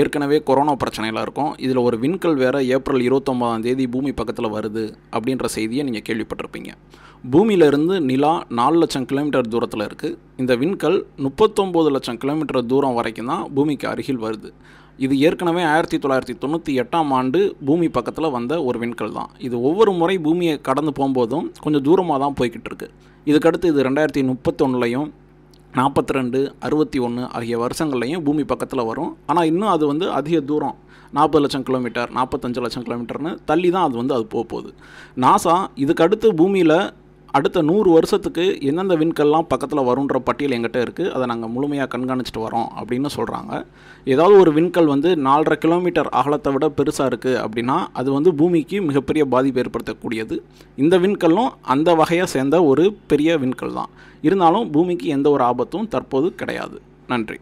ஏற்கனவே கொரோனா பிரச்சனையெல்லாம் இருக்கும் இதில் ஒரு விண்கல் வேறு ஏப்ரல் இருபத்தொம்பதாம் தேதி பூமி பக்கத்தில் வருது அப்படின்ற செய்தியை நீங்கள் கேள்விப்பட்டிருப்பீங்க பூமியிலிருந்து நிலா நாலு லட்சம் கிலோமீட்டர் தூரத்தில் இருக்குது இந்த விண்கல் முப்பத்தொம்போது லட்சம் கிலோமீட்டர் தூரம் வரைக்கும் தான் பூமிக்கு அருகில் வருது இது ஏற்கனவே ஆயிரத்தி தொள்ளாயிரத்தி தொண்ணூற்றி எட்டாம் ஆண்டு பூமி பக்கத்தில் வந்த ஒரு விண்கல் தான் இது ஒவ்வொரு முறை பூமியை கடந்து போகும்போதும் கொஞ்சம் தூரமாக தான் போய்கிட்டு இருக்குது இதுக்கடுத்து இது ரெண்டாயிரத்தி முப்பத்தொன்னுலையும் நாற்பத்தி ரெண்டு அறுபத்தி ஒன்று ஆகிய வருஷங்கள்லையும் பூமி பக்கத்தில் வரும் ஆனால் இன்னும் அது வந்து அதிக தூரம் நாற்பது லட்சம் கிலோமீட்டர் நாற்பத்தஞ்சு லட்சம் கிலோமீட்டர்னு தள்ளி தான் அது வந்து அது போக போகுது நாசா இதுக்கடுத்து பூமியில் அடுத்த நூறு வருஷத்துக்கு எந்தெந்த விண்கல்லாம் பக்கத்தில் வருன்ற பட்டியல் எங்கிட்ட இருக்குது அதை நாங்கள் முழுமையாக கண்காணிச்சிட்டு வரோம் அப்படின்னு சொல்கிறாங்க ஏதாவது ஒரு விண்கல் வந்து நாலரை கிலோமீட்டர் அகலத்தை விட பெருசாக இருக்குது அப்படின்னா அது வந்து பூமிக்கு மிகப்பெரிய பாதிப்பு ஏற்படுத்தக்கூடியது இந்த விண்கல்லும் அந்த வகையை சேர்ந்த ஒரு பெரிய விண்கல் தான் இருந்தாலும் பூமிக்கு எந்த ஒரு ஆபத்தும் தற்போது கிடையாது நன்றி